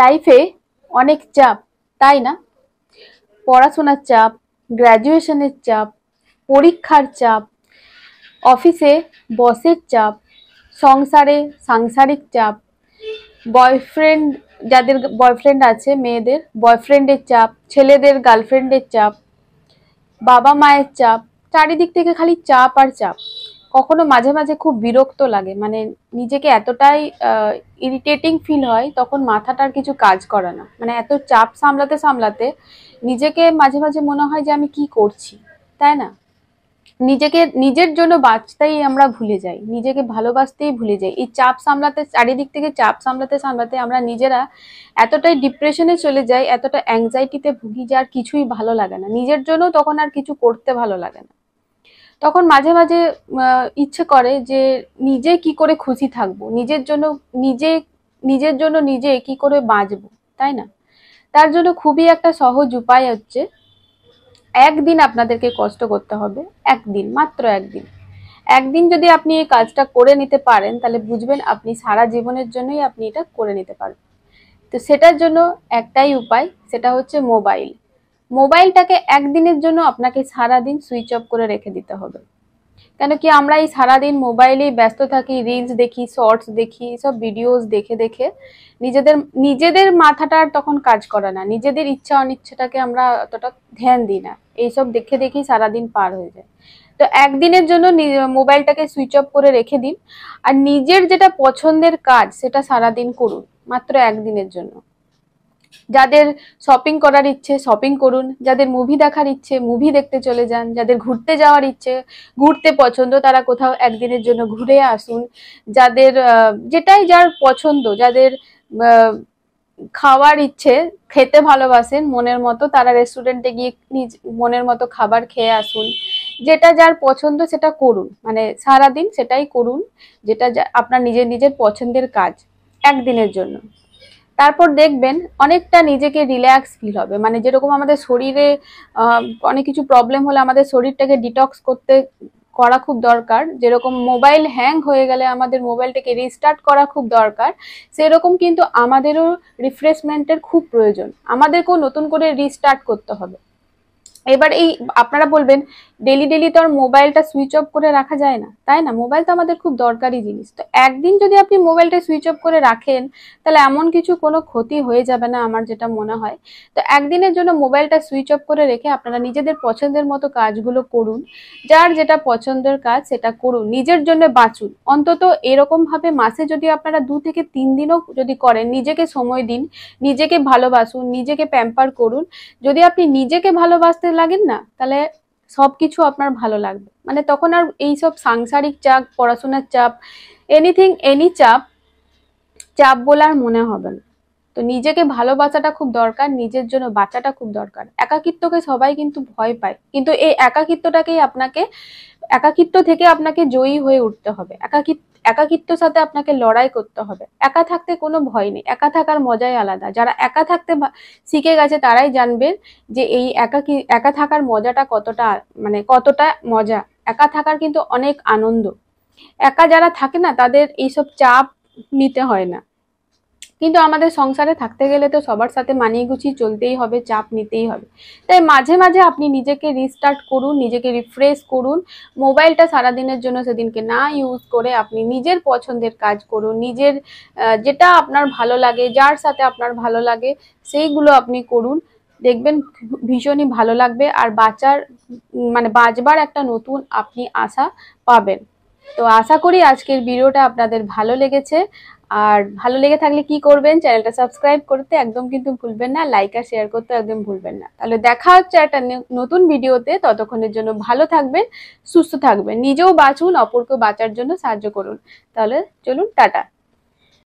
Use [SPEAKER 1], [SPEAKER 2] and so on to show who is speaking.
[SPEAKER 1] লাইফে অনেক চাপ তাই না পড়াশোনার চাপ গ্র্যাজুয়েশনের চাপ পরীক্ষার চাপ অফিসে বসের চাপ সংসারে সাংসারিক চাপ বয়ফ্রেন্ড যাদের বয়ফ্রেন্ড আছে মেয়েদের বয়ফ্রেন্ডের চাপ ছেলেদের গার্লফ্রেন্ডের চাপ বাবা মায়ের চাপ চারিদিক থেকে খালি চাপ আর চাপ কখনো মাঝে মাঝে খুব বিরক্ত লাগে মানে নিজেকে এতটাই ইরিটেটিং ফিল হয় তখন মাথাটার কিছু কাজ করে না মানে এত চাপ সামলাতে সামলাতে নিজেকে মাঝে মাঝে মনে হয় যে আমি কি করছি তাই না নিজেকে নিজের জন্য বাঁচতেই আমরা ভুলে যাই নিজেকে ভালোবাসতেই ভুলে যাই এই চাপ সামলাতে চারিদিক থেকে চাপ সামলাতে সামলাতে আমরা নিজেরা এতটাই ডিপ্রেশনে চলে যাই এতটা অ্যাংজাইটিতে ভুগি যে আর কিছুই ভালো লাগে না নিজের জন্য তখন আর কিছু করতে ভালো লাগে না তখন মাঝে মাঝে ইচ্ছে করে যে নিজে কি করে খুশি থাকবো নিজের জন্য নিজে নিজের জন্য নিজে কি করে বাঁচবো তাই না তার জন্য খুবই একটা সহজ উপায় হচ্ছে একদিন আপনাদেরকে কষ্ট করতে হবে একদিন মাত্র একদিন একদিন যদি আপনি এই কাজটা করে নিতে পারেন তাহলে বুঝবেন আপনি সারা জীবনের জন্যই আপনি এটা করে নিতে পারবেন তো সেটার জন্য একটাই উপায় সেটা হচ্ছে মোবাইল মোবাইলটাকে একদিনের জন্য আপনাকে সারাদিন সুইচ অফ করে রেখে দিতে হবে কেন কি আমরা এই সারাদিন মোবাইলেই ব্যস্ত থাকি রিলস দেখি শর্টস দেখি সব ভিডিওস দেখে দেখে নিজেদের নিজেদের মাথাটা তখন কাজ করে না নিজেদের ইচ্ছা অনিচ্ছাটাকে আমরা অতটা ধ্যান দিই না এইসব দেখে দেখেই সারাদিন পার হয়ে যায় তো একদিনের জন্য মোবাইলটাকে সুইচ অফ করে রেখে দিন আর নিজের যেটা পছন্দের কাজ সেটা সারাদিন করুন মাত্র একদিনের জন্য যাদের শপিং করার ইচ্ছে শপিং করুন যাদের মুভি দেখার ইচ্ছে মুভি দেখতে চলে যান যাদের ঘুরতে যাওয়ার ইচ্ছে ঘুরতে পছন্দ তারা কোথাও একদিনের জন্য ঘুরে আসুন যাদের যেটাই যার পছন্দ যাদের খাওয়ার ইচ্ছে খেতে ভালোবাসেন মনের মতো তারা রেস্টুরেন্টে গিয়ে নিজ মনের মতো খাবার খেয়ে আসুন যেটা যার পছন্দ সেটা করুন মানে সারাদিন সেটাই করুন যেটা আপনার নিজের নিজের পছন্দের কাজ একদিনের জন্য তারপর দেখবেন অনেকটা নিজেকে রিল্যাক্স ফিল হবে মানে যেরকম আমাদের শরীরে অনেক কিছু প্রবলেম হলে আমাদের শরীরটাকে ডিটক্স করতে করা খুব দরকার যেরকম মোবাইল হ্যাং হয়ে গেলে আমাদের মোবাইলটাকে রিস্টার্ট করা খুব দরকার সেরকম কিন্তু আমাদেরও রিফ্রেশমেন্টের খুব প্রয়োজন আমাদেরকেও নতুন করে রিস্টার্ট করতে হবে এবার এই আপনারা বলবেন ডেলি ডেলি তো আর মোবাইলটা সুইচ অফ করে রাখা যায় না তাই না মোবাইল তো আমাদের খুব দরকারি জিনিস তো একদিন যদি আপনি মোবাইলটা সুইচ অফ করে রাখেন তাহলে এমন কিছু কোনো ক্ষতি হয়ে যাবে না আমার যেটা মনে হয় তো একদিনের জন্য মোবাইলটা সুইচ অফ করে রেখে আপনারা নিজেদের পছন্দের মতো কাজগুলো করুন যার যেটা পছন্দের কাজ সেটা করুন নিজের জন্য বাঁচুন অন্তত এরকমভাবে মাসে যদি আপনারা দু থেকে তিন দিনও যদি করেন নিজেকে সময় দিন নিজেকে ভালোবাসুন নিজেকে প্যাম্পার করুন যদি আপনি নিজেকে ভালোবাসতে লাগেন না তাহলে সব কিছু আপনার ভালো লাগবে মানে তখন আর এই সব সাংসারিক চাপ পড়াশোনার চাপ এনিথিং এনি চাপ চাপ বলে আর মনে হবে না তো নিজেকে ভালোবাসাটা খুব দরকার নিজের জন্য বাঁচাটা খুব দরকার একাকিত্বকে সবাই কিন্তু ভয় পায় কিন্তু এই একাকিত্বটাকেই আপনাকে একাকিত্ব থেকে আপনাকে জয়ী হয়ে উঠতে হবে একাকিত্ব একাকিত্বর সাথে আপনাকে লড়াই করতে হবে একা থাকতে কোনো ভয় নেই একা থাকার মজাই আলাদা যারা একা থাকতে শিখে গেছে তারাই জানবেন যে এই একা কি একা থাকার মজাটা কতটা মানে কতটা মজা একা থাকার কিন্তু অনেক আনন্দ একা যারা থাকে না তাদের এইসব চাপ নিতে হয় না কিন্তু আমাদের সংসারে থাকতে গেলে তো সবার সাথে মানিয়ে গুছিয়ে চলতেই হবে চাপ নিতেই হবে তাই মাঝে মাঝে আপনি নিজেকে রিস্টার্ট করুন নিজেকে রিফ্রেশ করুন মোবাইলটা সারাদিনের জন্য সেদিনকে না ইউজ করে আপনি নিজের পছন্দের কাজ করুন নিজের যেটা আপনার ভালো লাগে যার সাথে আপনার ভালো লাগে সেইগুলো আপনি করুন দেখবেন ভীষণই ভালো লাগবে আর বাঁচার মানে বাঁচবার একটা নতুন আপনি আশা পাবেন তো আশা করি আজকের ভিডিওটা আপনাদের ভালো লেগেছে আর ভালো লেগে থাকলে কি করবেন চ্যানেলটা সাবস্ক্রাইব করতে একদম কিন্তু ভুলবেন না লাইক আর শেয়ার করতে একদম ভুলবেন না তাহলে দেখা হচ্ছে একটা নতুন ভিডিওতে ততক্ষণের জন্য ভালো থাকবেন সুস্থ থাকবেন নিজেও বাঁচুন অপরকেও বাঁচার জন্য সাহায্য করুন তাহলে চলুন টাটা